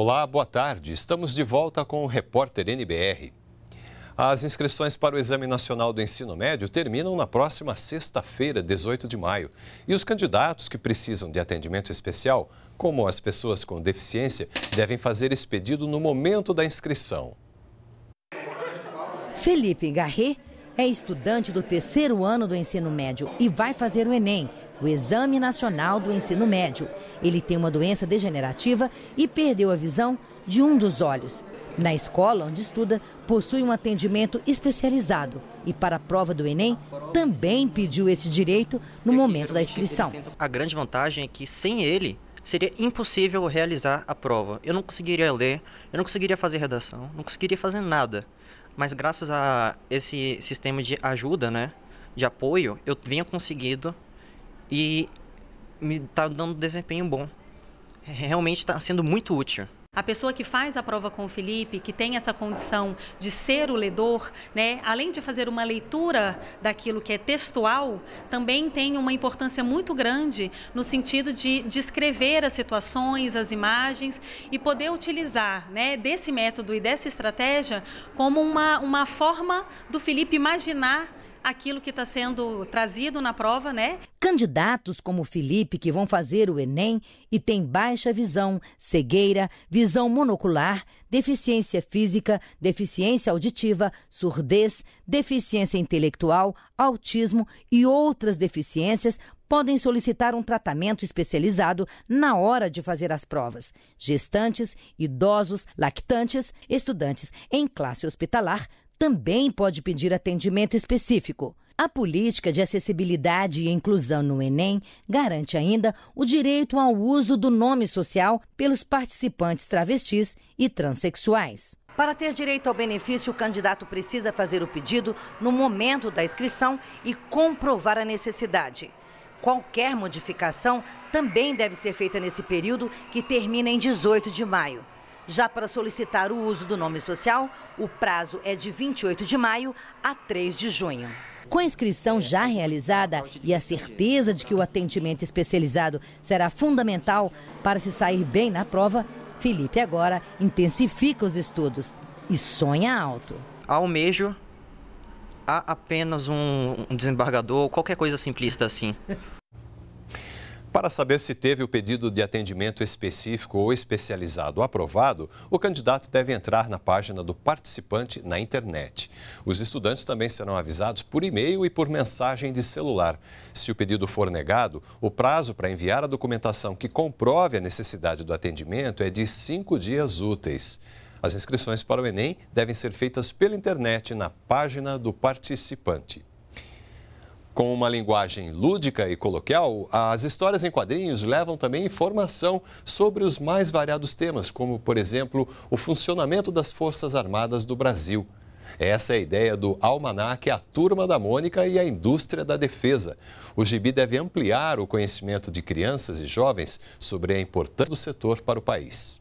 Olá, boa tarde. Estamos de volta com o repórter NBR. As inscrições para o Exame Nacional do Ensino Médio terminam na próxima sexta-feira, 18 de maio. E os candidatos que precisam de atendimento especial, como as pessoas com deficiência, devem fazer esse pedido no momento da inscrição. Felipe Garret é estudante do terceiro ano do ensino médio e vai fazer o Enem o Exame Nacional do Ensino Médio. Ele tem uma doença degenerativa e perdeu a visão de um dos olhos. Na escola onde estuda, possui um atendimento especializado e para a prova do Enem também pediu esse direito no é momento da inscrição. A grande vantagem é que sem ele seria impossível realizar a prova. Eu não conseguiria ler, eu não conseguiria fazer redação, não conseguiria fazer nada. Mas graças a esse sistema de ajuda, né, de apoio, eu venho conseguido e me tá dando desempenho bom. Realmente está sendo muito útil. A pessoa que faz a prova com o Felipe, que tem essa condição de ser o ledor, né, além de fazer uma leitura daquilo que é textual, também tem uma importância muito grande no sentido de descrever as situações, as imagens e poder utilizar né, desse método e dessa estratégia como uma, uma forma do Felipe imaginar aquilo que está sendo trazido na prova, né? Candidatos como Felipe, que vão fazer o Enem e têm baixa visão, cegueira, visão monocular, deficiência física, deficiência auditiva, surdez, deficiência intelectual, autismo e outras deficiências podem solicitar um tratamento especializado na hora de fazer as provas. Gestantes, idosos, lactantes, estudantes em classe hospitalar também pode pedir atendimento específico. A política de acessibilidade e inclusão no Enem garante ainda o direito ao uso do nome social pelos participantes travestis e transexuais. Para ter direito ao benefício, o candidato precisa fazer o pedido no momento da inscrição e comprovar a necessidade. Qualquer modificação também deve ser feita nesse período que termina em 18 de maio. Já para solicitar o uso do nome social, o prazo é de 28 de maio a 3 de junho. Com a inscrição já realizada e a certeza de que o atendimento especializado será fundamental para se sair bem na prova, Felipe agora intensifica os estudos e sonha alto. Almejo a apenas um, um desembargador, qualquer coisa simplista assim. Para saber se teve o pedido de atendimento específico ou especializado aprovado, o candidato deve entrar na página do participante na internet. Os estudantes também serão avisados por e-mail e por mensagem de celular. Se o pedido for negado, o prazo para enviar a documentação que comprove a necessidade do atendimento é de cinco dias úteis. As inscrições para o Enem devem ser feitas pela internet na página do participante. Com uma linguagem lúdica e coloquial, as histórias em quadrinhos levam também informação sobre os mais variados temas, como, por exemplo, o funcionamento das Forças Armadas do Brasil. Essa é a ideia do Almanac A Turma da Mônica e a Indústria da Defesa. O gibi deve ampliar o conhecimento de crianças e jovens sobre a importância do setor para o país.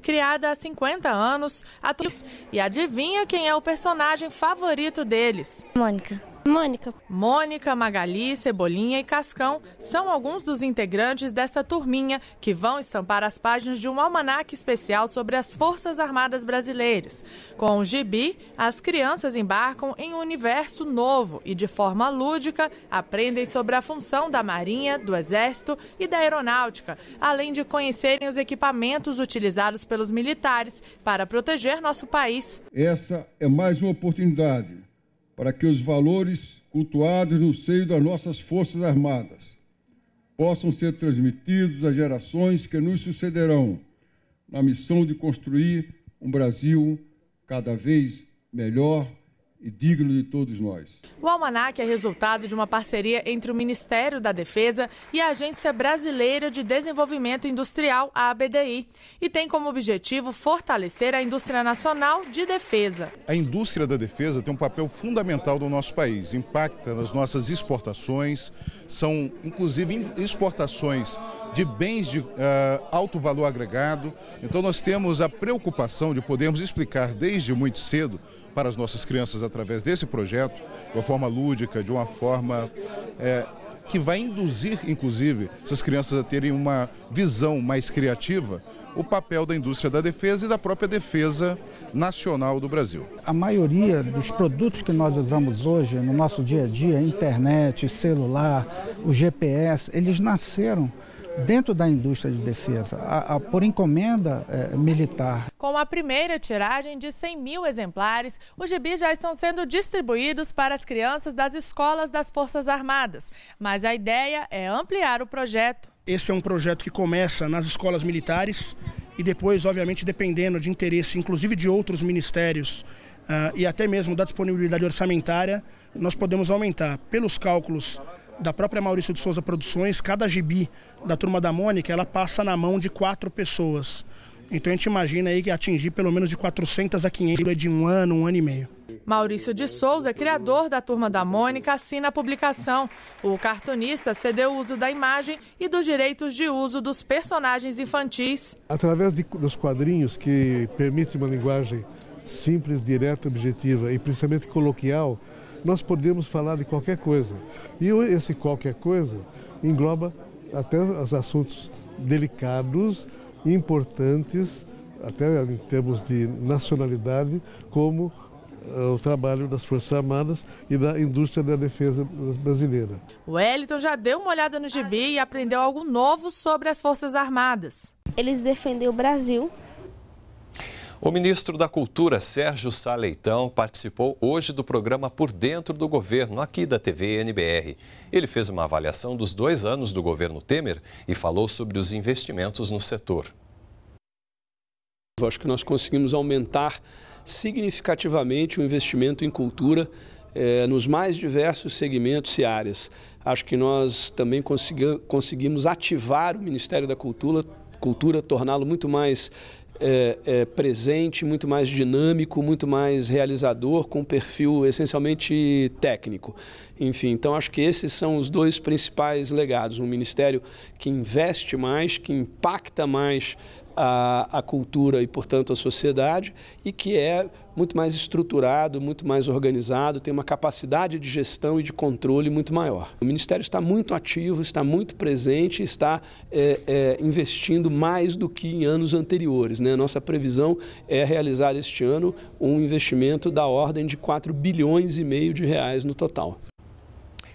Criada há 50 anos, atua e adivinha quem é o personagem favorito deles? Mônica. Mônica. Mônica, Magali, Cebolinha e Cascão são alguns dos integrantes desta turminha que vão estampar as páginas de um almanaque especial sobre as Forças Armadas Brasileiras. Com o gibi, as crianças embarcam em um universo novo e, de forma lúdica, aprendem sobre a função da Marinha, do Exército e da Aeronáutica, além de conhecerem os equipamentos utilizados pelos militares para proteger nosso país. Essa é mais uma oportunidade para que os valores cultuados no seio das nossas Forças Armadas possam ser transmitidos às gerações que nos sucederão, na missão de construir um Brasil cada vez melhor e digno de todos nós. O Almanac é resultado de uma parceria entre o Ministério da Defesa e a Agência Brasileira de Desenvolvimento Industrial, a ABDI, e tem como objetivo fortalecer a indústria nacional de defesa. A indústria da defesa tem um papel fundamental no nosso país, impacta nas nossas exportações, são inclusive exportações de bens de uh, alto valor agregado. Então nós temos a preocupação de podermos explicar desde muito cedo para as nossas crianças através desse projeto, de uma forma lúdica, de uma forma é, que vai induzir, inclusive, essas crianças a terem uma visão mais criativa, o papel da indústria da defesa e da própria defesa nacional do Brasil. A maioria dos produtos que nós usamos hoje no nosso dia a dia, internet, celular, o GPS, eles nasceram dentro da indústria de defesa, a, a, por encomenda é, militar. Com a primeira tiragem de 100 mil exemplares, os gibis já estão sendo distribuídos para as crianças das escolas das Forças Armadas. Mas a ideia é ampliar o projeto. Esse é um projeto que começa nas escolas militares e depois, obviamente, dependendo de interesse, inclusive de outros ministérios uh, e até mesmo da disponibilidade orçamentária, nós podemos aumentar. Pelos cálculos da própria Maurício de Souza Produções, cada gibi da Turma da Mônica, ela passa na mão de quatro pessoas. Então a gente imagina aí que atingir pelo menos de 400 a 500 é de um ano, um ano e meio. Maurício de Souza, é criador da Turma da Mônica, assina a publicação. O cartunista cedeu o uso da imagem e dos direitos de uso dos personagens infantis. Através de, dos quadrinhos que permitem uma linguagem simples, direta, objetiva e principalmente coloquial, nós podemos falar de qualquer coisa. E esse qualquer coisa engloba até os assuntos delicados, importantes, até em termos de nacionalidade, como eh, o trabalho das Forças Armadas e da indústria da defesa brasileira. O Wellington já deu uma olhada no gibi e aprendeu algo novo sobre as Forças Armadas. Eles defendem o Brasil o ministro da Cultura, Sérgio Saleitão, participou hoje do programa Por Dentro do Governo, aqui da TV NBR. Ele fez uma avaliação dos dois anos do governo Temer e falou sobre os investimentos no setor. Eu acho que nós conseguimos aumentar significativamente o investimento em cultura é, nos mais diversos segmentos e áreas. Acho que nós também conseguimos ativar o Ministério da Cultura, cultura torná-lo muito mais é, é, presente, muito mais dinâmico, muito mais realizador, com um perfil essencialmente técnico. Enfim, então acho que esses são os dois principais legados. Um ministério que investe mais, que impacta mais a, a, cultura e, portanto, a sociedade, e que é muito mais estruturado, muito mais organizado, tem uma capacidade de gestão e de controle muito maior. O Ministério está muito ativo, está muito presente, está é, é, investindo mais do que em anos anteriores. Né? Nossa previsão é realizar este ano um investimento da ordem de 4 bilhões e meio de reais no total.